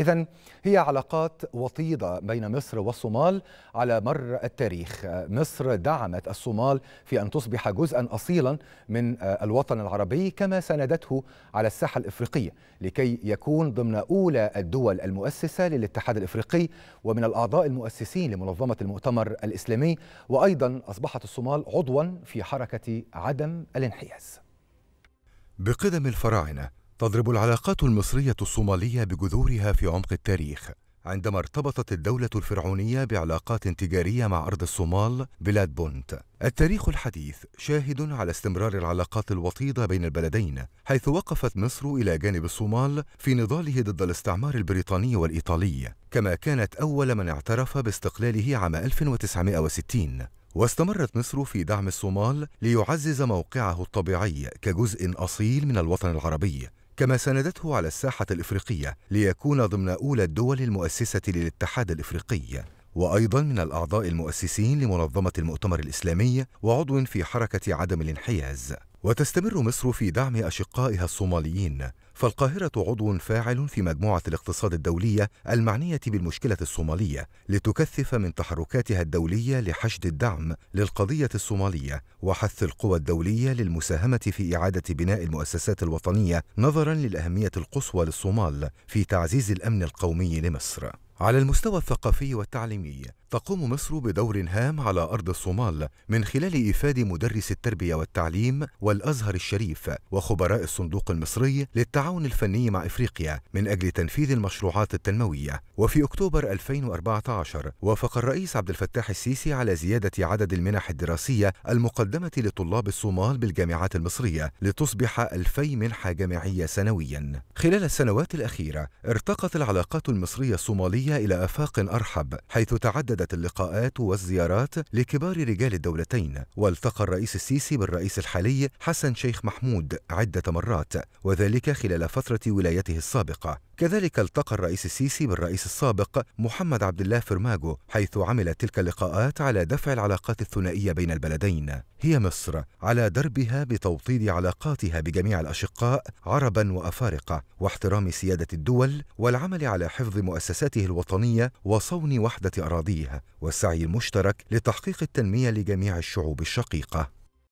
الامريكي اذا هي علاقات وطيده بين مصر والصومال على مر التاريخ مصر دعمت الصومال في ان تصبح جزءا اصيلا من الوطن العربي كما ساندته على الساحه الافريقيه لكي يكون ضمن اولى الدول المؤسسه للاتحاد الافريقي ومن الاعضاء المؤسسين لمنظمه المؤتمر الاسلامي وايضا اصبحت الصومال عضوا في حركه عدم الانحياز بقدم الفراعنه تضرب العلاقات المصرية الصومالية بجذورها في عمق التاريخ عندما ارتبطت الدولة الفرعونية بعلاقات تجارية مع أرض الصومال بلاد بونت. التاريخ الحديث شاهد على استمرار العلاقات الوطيدة بين البلدين، حيث وقفت مصر إلى جانب الصومال في نضاله ضد الاستعمار البريطاني والإيطالي، كما كانت أول من اعترف باستقلاله عام 1960. واستمرت مصر في دعم الصومال ليعزز موقعه الطبيعي كجزء أصيل من الوطن العربي كما ساندته على الساحة الإفريقية ليكون ضمن أولى الدول المؤسسة للاتحاد الإفريقي وأيضا من الأعضاء المؤسسين لمنظمة المؤتمر الإسلامي وعضو في حركة عدم الانحياز وتستمر مصر في دعم أشقائها الصوماليين فالقاهرة عضو فاعل في مجموعة الاقتصاد الدولية المعنية بالمشكلة الصومالية لتكثف من تحركاتها الدولية لحشد الدعم للقضية الصومالية وحث القوى الدولية للمساهمة في إعادة بناء المؤسسات الوطنية نظرا للأهمية القصوى للصومال في تعزيز الأمن القومي لمصر. على المستوى الثقافي والتعليمي تقوم مصر بدور هام على أرض الصومال من خلال إيفاد مدرس التربية والتعليم والأزهر الشريف وخبراء الصندوق المصري للتعاون الفني مع إفريقيا من أجل تنفيذ المشروعات التنموية وفي أكتوبر 2014 وافق الرئيس عبد الفتاح السيسي على زيادة عدد المنح الدراسية المقدمة لطلاب الصومال بالجامعات المصرية لتصبح 2000 منحة جامعية سنويا خلال السنوات الأخيرة ارتقت العلاقات المصرية الصومالية إلى آفاق أرحب حيث تعدد عدت اللقاءات والزيارات لكبار رجال الدولتين والتقى الرئيس السيسي بالرئيس الحالي حسن شيخ محمود عدة مرات وذلك خلال فترة ولايته السابقة كذلك التقى الرئيس السيسي بالرئيس السابق محمد عبد الله فرماجو حيث عملت تلك اللقاءات على دفع العلاقات الثنائية بين البلدين هي مصر على دربها بتوطيد علاقاتها بجميع الأشقاء عربا وأفارقة واحترام سيادة الدول والعمل على حفظ مؤسساته الوطنية وصون وحدة أراضيها والسعي المشترك لتحقيق التنمية لجميع الشعوب الشقيقة